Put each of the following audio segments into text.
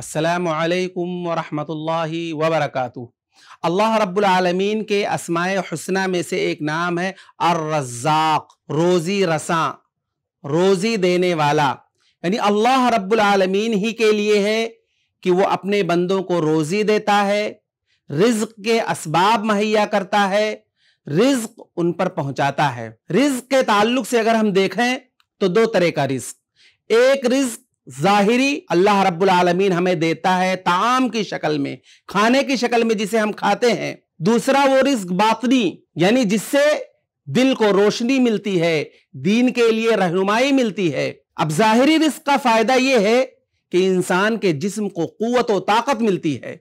असलकम वरहमल वबरक अल्लाह रब्लमीन के असमाय हसना में से एक नाम है अर्रज़ाक रोज़ी रसा रोज़ी देने वाला यानी अल्लाह रब्लमीन ही के लिए है कि वो अपने बंदों को रोज़ी देता है रिज्क के इसबाब मुहैया करता है रिज्क उन पर पहुंचाता है रिज्क के ताल्लुक से अगर हम देखें तो दो तरह का रिज्क एक रिज्क ज़ाहिरी अल्लाह रब्बुल आलमीन हमें देता है ताम की शक्ल में खाने की शक्ल में जिसे हम खाते हैं दूसरा वो रिस्क बातनी यानी जिससे दिल को रोशनी मिलती है दीन के लिए रहनुमाई मिलती है अब ज़ाहिरी रिस्क का फायदा यह है कि इंसान के जिस्म को कुत व ताकत मिलती है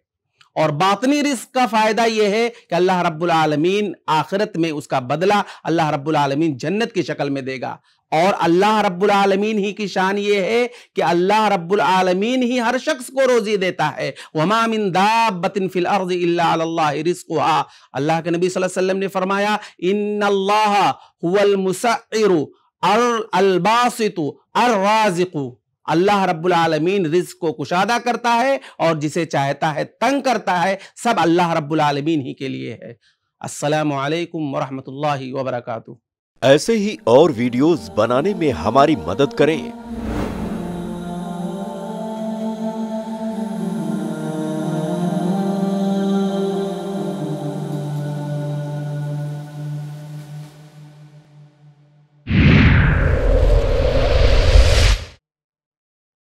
और बातनी रिस्क का फायदा यह है कि अल्लाह रब्बुल आलमीन आखिरत में उसका बदला अल्लाह रब्बुल आलमीन जन्नत की शक्ल में देगा और अल्लाह रब्बुल आलमीन ही की शान ये है कि अल्लाह रब्बुल आलमीन ही हर शख्स को रोजी देता है वमामिन दाबतिन फिल अर्ज अल्लाह रिस्कुहा अल्लाह के नबी सल्लल्लाहु अलैहि वसल्लम ने फरमाया इन अल्लाह हुवल मुसइरु अल अलबासितु अर राजिकु अल्लाह रब्बुल आलमीन रिस्क को कुशादा करता है और जिसे चाहता है तंग करता है सब अल्लाह रब्बुल आलमीन ही के लिए है अस्सलाम वालेकुम वरहमतुल्लाहि वबरकातुहू ऐसे ही और वीडियोस बनाने में हमारी मदद करें